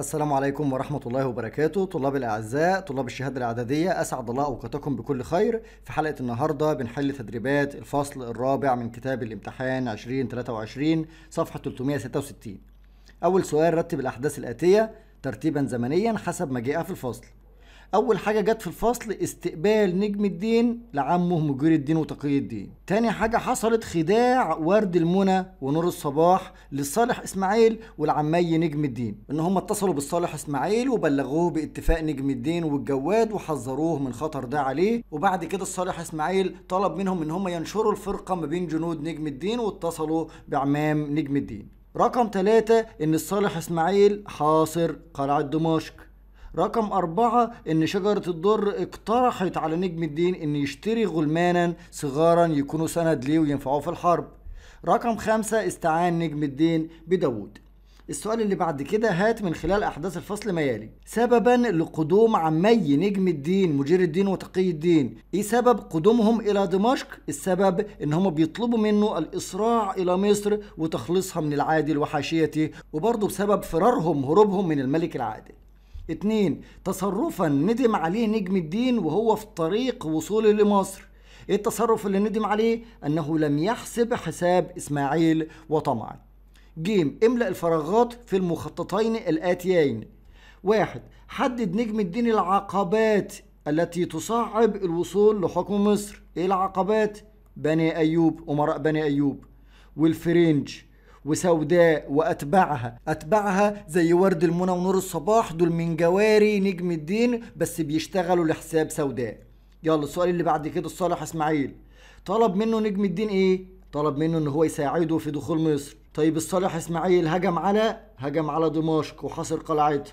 السلام عليكم ورحمة الله وبركاته طلاب الأعزاء طلاب الشهادة الإعدادية أسعد الله أوقاتكم بكل خير في حلقة النهاردة بنحل تدريبات الفصل الرابع من كتاب الامتحان 2023 صفحة 366 أول سؤال رتب الأحداث الآتية ترتيبا زمنيا حسب ما جاء في الفصل اول حاجه جت في الفصل استقبال نجم الدين لعمه مجير الدين وتقي الدين تاني حاجه حصلت خداع ورد المنى ونور الصباح للصالح اسماعيل والعمي نجم الدين ان هم اتصلوا بالصالح اسماعيل وبلغوه باتفاق نجم الدين والجواد وحذروه من خطر ده عليه وبعد كده الصالح اسماعيل طلب منهم ان هم ينشروا الفرقه ما بين جنود نجم الدين واتصلوا بعمام نجم الدين رقم ثلاثة إن الصالح إسماعيل حاصر قلعة دمشق رقم أربعة إن شجرة الضر اقترحت على نجم الدين إن يشتري غلمانا صغارا يكونوا سند ليه وينفعوه في الحرب رقم خمسة استعان نجم الدين بداود السؤال اللي بعد كده هات من خلال احداث الفصل ما يلي سببا لقدوم عمي نجم الدين مجير الدين وتقي الدين ايه سبب قدومهم الى دمشق السبب ان هم بيطلبوا منه الاسراع الى مصر وتخليصها من العادل وحاشيته وبرضه بسبب فرارهم هروبهم من الملك العادل اتنين تصرفا ندم عليه نجم الدين وهو في طريق وصوله لمصر ايه التصرف اللي ندم عليه انه لم يحسب حساب اسماعيل وطمعا جيم املأ الفراغات في المخططين الآتيين واحد حدد نجم الدين العقبات التي تصعب الوصول لحكم مصر ايه العقبات بني ايوب امراء بني ايوب والفرنج وسوداء واتباعها اتباعها زي ورد المنى ونور الصباح دول من جواري نجم الدين بس بيشتغلوا لحساب سوداء يلا السؤال اللي بعد كده الصالح اسماعيل طلب منه نجم الدين ايه طلب منه ان هو يساعده في دخول مصر طيب الصالح اسماعيل هجم على هجم على دمشق وحاصر قلعتها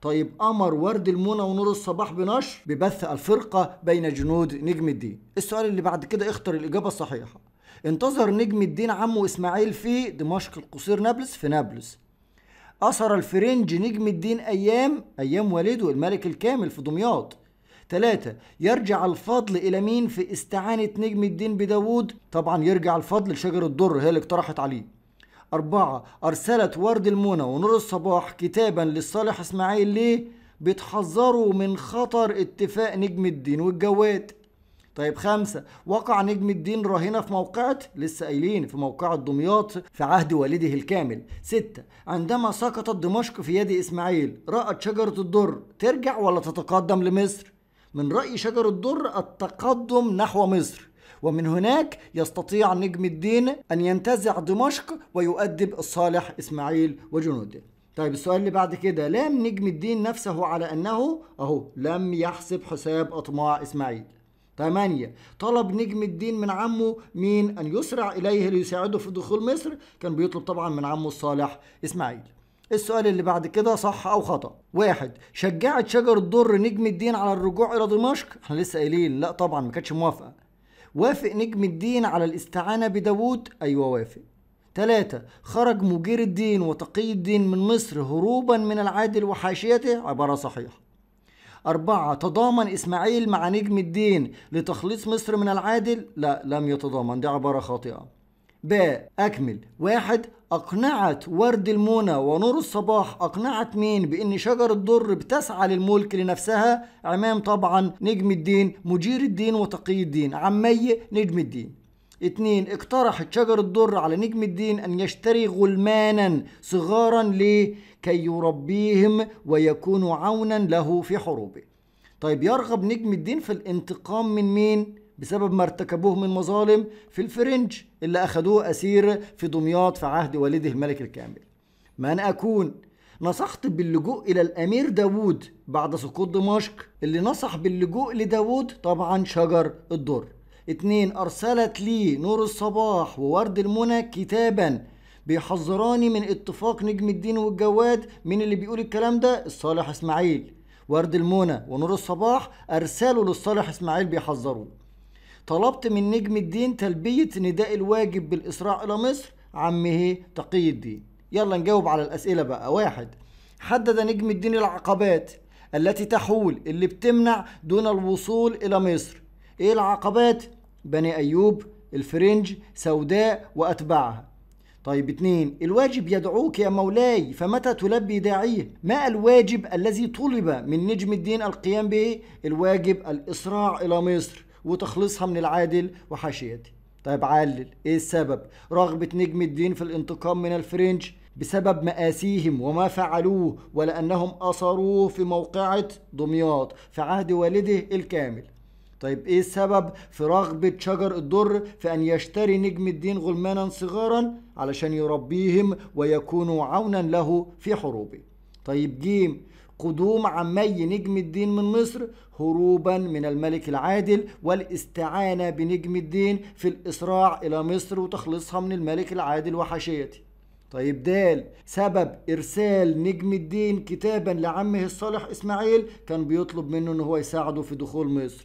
طيب امر ورد المنى ونور الصباح بنشر ببث الفرقه بين جنود نجم الدين السؤال اللي بعد كده اختر الاجابه الصحيحه انتظر نجم الدين عمه إسماعيل في دمشق القصير نابلس في نابلس أثر الفرنج نجم الدين أيام أيام والده الملك الكامل في دمياط ثلاثة يرجع الفضل إلى مين في استعانة نجم الدين بداوود طبعا يرجع الفضل لشجر الدر هي اللي اقترحت عليه أربعة أرسلت ورد المونة ونور الصباح كتابا للصالح إسماعيل ليه بتحذروا من خطر اتفاق نجم الدين والجواد طيب خمسة وقع نجم الدين راهنة في موقعة لسه قايلين في موقعة دمياط في عهد والده الكامل ستة عندما سقطت دمشق في يد إسماعيل رأت شجرة الدر ترجع ولا تتقدم لمصر من رأي شجر الدر التقدم نحو مصر ومن هناك يستطيع نجم الدين أن ينتزع دمشق ويؤدب الصالح إسماعيل وجنوده طيب السؤال اللي بعد كده لام نجم الدين نفسه على أنه أهو لم يحسب حساب أطماع إسماعيل 8 طلب نجم الدين من عمه مين أن يسرع إليه ليساعده في دخول مصر كان بيطلب طبعا من عمه الصالح إسماعيل السؤال اللي بعد كده صح أو خطأ واحد شجعت شجر الضر نجم الدين على الرجوع إلى دمشق احنا لسه قايلين لا طبعا ما كانتش موافقة وافق نجم الدين على الاستعانة بداوود أيوة وافق ثلاثة خرج مجير الدين وتقي الدين من مصر هروبا من العادل وحاشيته عبارة صحيحة أربعة تضامن إسماعيل مع نجم الدين لتخليص مصر من العادل لا لم يتضامن دي عبارة خاطئة ب أكمل واحد أقنعت ورد المونة ونور الصباح أقنعت مين بأن شجر الضر بتسعى للملك لنفسها عمام طبعا نجم الدين مجير الدين وتقي الدين عمي نجم الدين اتنين اقترح شجر الضر على نجم الدين أن يشتري غلمانا صغارا ليه؟ كي يربيهم ويكونوا عونا له في حروبه طيب يرغب نجم الدين في الانتقام من مين؟ بسبب ما ارتكبوه من مظالم في الفرنج اللي أخدوه أسير في دمياط في عهد والده الملك الكامل من أكون نصحت باللجوء إلى الأمير داوود بعد سقوط دمشق اللي نصح باللجوء لداوود طبعا شجر الدر اتنين أرسلت لي نور الصباح وورد المنى كتابا بيحذراني من اتفاق نجم الدين والجواد مين اللي بيقول الكلام ده الصالح اسماعيل ورد المنى ونور الصباح أرسلوا للصالح اسماعيل بيحذروه طلبت من نجم الدين تلبية نداء الواجب بالإسراع إلى مصر عمه تقي الدين يلا نجاوب على الأسئلة بقى واحد حدد نجم الدين العقبات التي تحول اللي بتمنع دون الوصول إلى مصر ايه العقبات بني أيوب الفرنج سوداء وأتباعها طيب اثنين الواجب يدعوك يا مولاي فمتى تلبي داعيه ما الواجب الذي طلب من نجم الدين القيام به الواجب الإسراع إلى مصر وتخلصها من العادل وحاشيته طيب علل ايه السبب رغبة نجم الدين في الانتقام من الفرنج بسبب مآسيهم وما فعلوه ولأنهم أصروه في موقعة دمياط في عهد والده الكامل طيب ايه السبب في رغبة شجر الدر في ان يشتري نجم الدين غلمانا صغارا علشان يربيهم ويكونوا عونا له في حروبه طيب جيم قدوم عمي نجم الدين من مصر هروبا من الملك العادل والاستعانة بنجم الدين في الإسراع إلى مصر وتخلصها من الملك العادل وحشيته طيب دال سبب إرسال نجم الدين كتابا لعمه الصالح إسماعيل كان بيطلب منه إن هو يساعده في دخول مصر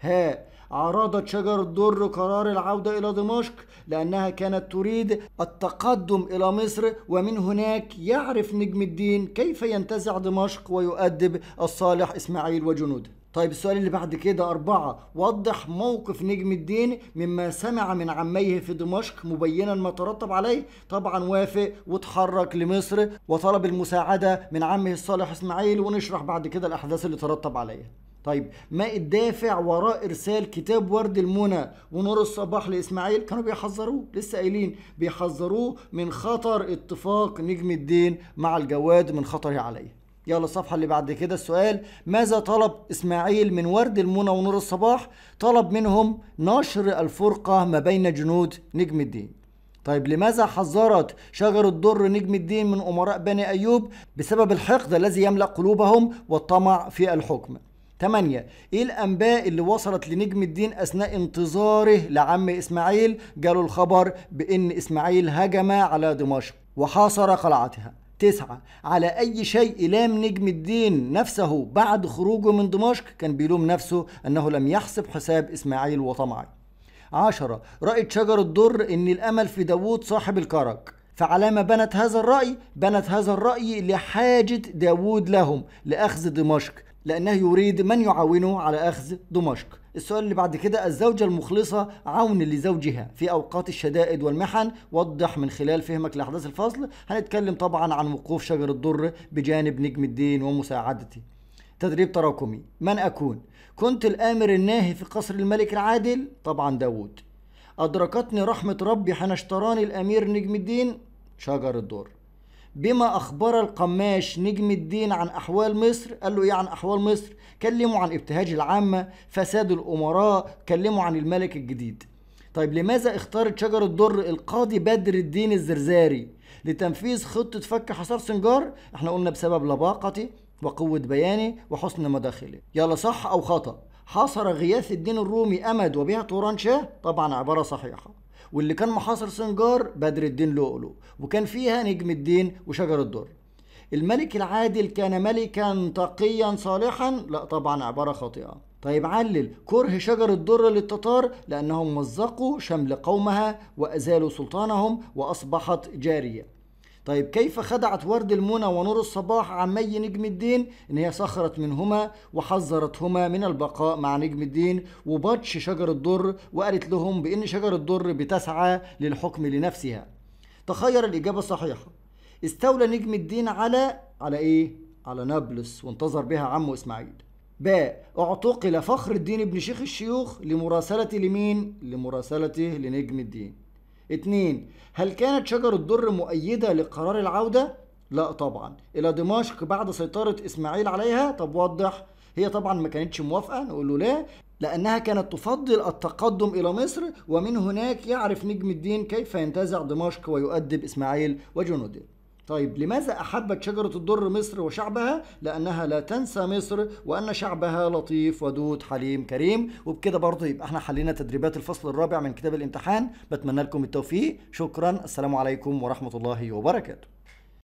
ها عرضت شجر الدر قرار العودة إلى دمشق لأنها كانت تريد التقدم إلى مصر ومن هناك يعرف نجم الدين كيف ينتزع دمشق ويؤدب الصالح إسماعيل وجنوده طيب السؤال اللي بعد كده أربعة وضح موقف نجم الدين مما سمع من عميه في دمشق مبينا ما ترتب عليه طبعا وافق وتحرك لمصر وطلب المساعدة من عمه الصالح إسماعيل ونشرح بعد كده الأحداث اللي ترتب عليها طيب ما الدافع وراء ارسال كتاب ورد المنى ونور الصباح لاسماعيل كانوا بيحذروه لسه قايلين بيحذروه من خطر اتفاق نجم الدين مع الجواد من خطره عليه يلا الصفحة اللي بعد كده السؤال ماذا طلب إسماعيل من ورد المنى ونور الصباح؟ طلب منهم نشر الفرقة ما بين جنود نجم الدين طيب لماذا حذرت شجر الضر نجم الدين من أمراء بني أيوب بسبب الحقد الذي يملأ قلوبهم والطمع في الحكم 8 ايه الانباء اللي وصلت لنجم الدين اثناء انتظاره لعم اسماعيل جاله الخبر بان اسماعيل هجم على دمشق وحاصر قلعتها تسعة على أي شيء لام نجم الدين نفسه بعد خروجه من دمشق كان بيلوم نفسه أنه لم يحسب حساب إسماعيل وطمعه عشرة رأت شجر الدر أن الأمل في داوود صاحب الكرك فعلى ما بنت هذا الرأي بنت هذا الرأي لحاجة داوود لهم لأخذ دمشق لأنه يريد من يعاونه على أخذ دمشق السؤال اللي بعد كده الزوجة المخلصة عون لزوجها في أوقات الشدائد والمحن وضح من خلال فهمك لأحداث الفصل هنتكلم طبعا عن وقوف شجر الضر بجانب نجم الدين ومساعدته تدريب تراكمي من أكون؟ كنت الآمر الناهي في قصر الملك العادل؟ طبعا داود أدركتني رحمة ربي حين اشتراني الأمير نجم الدين شجر الضر بما أخبر القماش نجم الدين عن أحوال مصر قال له إيه عن أحوال مصر كلموا عن ابتهاج العامة فساد الأمراء كلموا عن الملك الجديد طيب لماذا اختارت شجرة الدر القاضي بدر الدين الزرزاري لتنفيذ خطة فك حصار سنجار احنا قلنا بسبب لباقتي وقوة بياني وحسن مداخلي يلا صح أو خطأ حاصر غياث الدين الرومي أمد وبها توران شاه طبعا عبارة صحيحة واللي كان محاصر سنجار بدر الدين لؤلؤ وكان فيها نجم الدين وشجر الدر الملك العادل كان ملكا تقيا صالحا لا طبعا عبارة خاطئة طيب علل كره شجر الدر للتتار لأنهم مزقوا شمل قومها وأزالوا سلطانهم وأصبحت جارية طيب كيف خدعت ورد المنى ونور الصباح عمي نجم الدين ان هي سخرت منهما وحذرتهما من البقاء مع نجم الدين وبطش شجر الضر وقالت لهم بان شجر الضر بتسعى للحكم لنفسها تخير الاجابه الصحيحه استولى نجم الدين على على ايه على نابلس وانتظر بها عمه اسماعيل باء اعتقل فخر الدين ابن شيخ الشيوخ لمراسلته لمين لمراسلته لنجم الدين اتنين هل كانت شجرة الدر مؤيدة لقرار العودة؟ لا طبعا إلى دمشق بعد سيطرة إسماعيل عليها طب وضح هي طبعا ما كانتش موافقة نقول له لا لأنها كانت تفضل التقدم إلى مصر ومن هناك يعرف نجم الدين كيف ينتزع دمشق ويؤدب إسماعيل وجنوده طيب لماذا أحبت شجرة الدر مصر وشعبها؟ لأنها لا تنسى مصر وأن شعبها لطيف ودود حليم كريم وبكده برضه يبقى احنا حلينا تدريبات الفصل الرابع من كتاب الامتحان بتمنى لكم التوفيق شكرا السلام عليكم ورحمة الله وبركاته